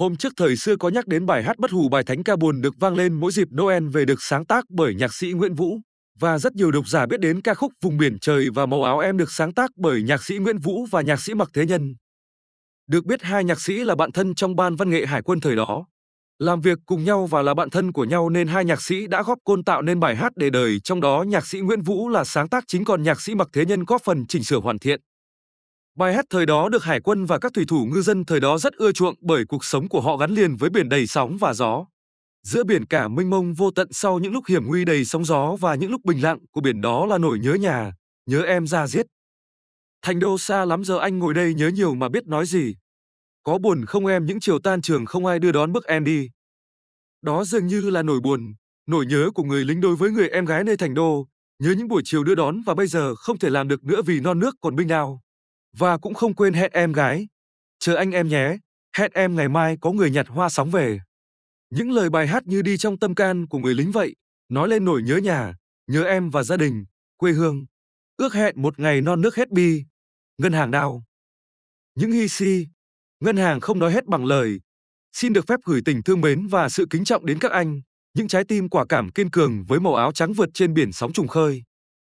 Hôm trước thời xưa có nhắc đến bài hát bất hủ bài Thánh Ca Buồn được vang lên mỗi dịp Noel về được sáng tác bởi nhạc sĩ Nguyễn Vũ. Và rất nhiều độc giả biết đến ca khúc Vùng biển trời và màu áo em được sáng tác bởi nhạc sĩ Nguyễn Vũ và nhạc sĩ Mạc Thế Nhân. Được biết hai nhạc sĩ là bạn thân trong ban văn nghệ hải quân thời đó. Làm việc cùng nhau và là bạn thân của nhau nên hai nhạc sĩ đã góp côn tạo nên bài hát để đời trong đó nhạc sĩ Nguyễn Vũ là sáng tác chính còn nhạc sĩ Mạc Thế Nhân góp phần chỉnh sửa hoàn thiện. Bài hát thời đó được hải quân và các thủy thủ ngư dân thời đó rất ưa chuộng bởi cuộc sống của họ gắn liền với biển đầy sóng và gió. Giữa biển cả mênh mông vô tận sau những lúc hiểm nguy đầy sóng gió và những lúc bình lặng của biển đó là nỗi nhớ nhà, nhớ em ra giết. Thành đô xa lắm giờ anh ngồi đây nhớ nhiều mà biết nói gì. Có buồn không em những chiều tan trường không ai đưa đón bước em đi. Đó dường như là nỗi buồn, nỗi nhớ của người lính đối với người em gái nơi thành đô, nhớ những buổi chiều đưa đón và bây giờ không thể làm được nữa vì non nước còn binh nào. Và cũng không quên hẹn em gái. Chờ anh em nhé, hẹn em ngày mai có người nhặt hoa sóng về. Những lời bài hát như đi trong tâm can của người lính vậy, nói lên nỗi nhớ nhà, nhớ em và gia đình, quê hương. Ước hẹn một ngày non nước hết bi. Ngân hàng đào. Những hy si, ngân hàng không nói hết bằng lời. Xin được phép gửi tình thương mến và sự kính trọng đến các anh, những trái tim quả cảm kiên cường với màu áo trắng vượt trên biển sóng trùng khơi.